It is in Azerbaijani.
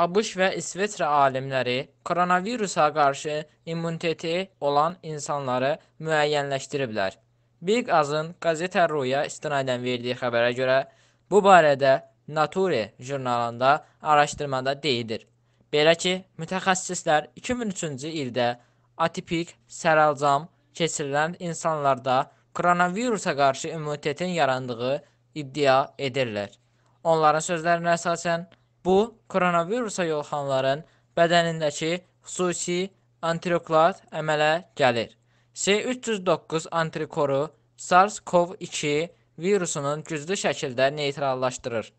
ABŞ və İsveç alimləri koronavirusa qarşı immuniteti olan insanları müəyyənləşdiriblər. Big Azın qəzetə Ruya istinadən verdiyi xəbərə görə bu barədə Nature jurnalında araşdırmada deyilir. Belə ki, mütəxəssislər 2003-cü ildə atipik səralcam keçirilən insanlarda koronavirusa qarşı immunitetin yarandığı iddia edirlər. Onların sözlərinə əsasən Bu, koronavirusa yoluxanların bədənindəki xüsusi antiklar əmələ gəlir. S-309 antikoru SARS-CoV-2 virusunun güclü şəkildə neytrallaşdırır.